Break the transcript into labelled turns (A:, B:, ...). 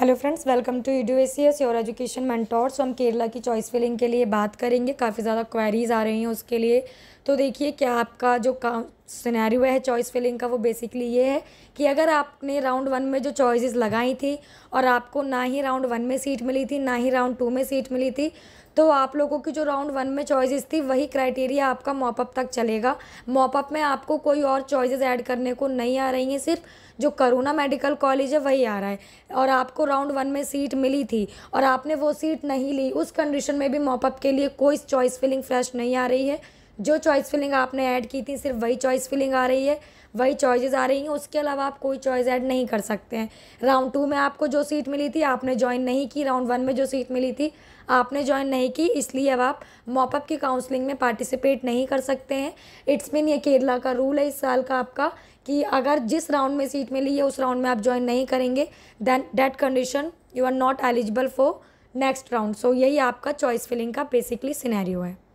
A: hello friends welcome to U S C S your education mentors so हम केरला की choice filling के लिए बात करेंगे काफ़ी ज़्यादा क्वेरीज आ रही हैं उसके लिए तो देखिए क्या आपका जो का सिनेरियो है चॉइस फिलिंग का वो बेसिकली ये है कि अगर आपने राउंड वन में जो चॉइसेस लगाई थी और आपको ना ही राउंड वन में सीट मिली थी ना ही राउंड टू में सीट मिली थी तो आप लोगों की जो राउंड वन में चॉइसेस थी वही क्राइटेरिया आपका मॉपअप तक चलेगा मॉपअप में आपको कोई और चॉइसेस ऐड करने को नहीं आ रही हैं सिर्फ जो करुणा मेडिकल कॉलेज है वही आ रहा है और आपको राउंड वन में सीट मिली थी और आपने वो सीट नहीं ली उस कंडीशन में भी मॉपअप के लिए कोई चॉइस फिलिंग फ्रेश नहीं आ रही है जो चॉइस फिलिंग आपने ऐड की थी सिर्फ वही चॉइस फिलिंग आ रही है वही चॉइसेस आ रही हैं उसके अलावा आप कोई चॉइस ऐड नहीं कर सकते हैं राउंड टू में आपको जो सीट मिली थी आपने ज्वाइन नहीं की राउंड वन में जो सीट मिली थी आपने ज्वाइन नहीं की इसलिए अब आप मॉपअप की काउंसलिंग में पार्टिसिपेट नहीं कर सकते हैं इट्स मीन ये केरला का रूल है इस साल का आपका कि अगर जिस राउंड में सीट मिली है उस राउंड में आप ज्वाइन नहीं करेंगे then that condition you are not eligible for next round so यही आपका चॉइस फिलिंग का बेसिकली सिनेरियो है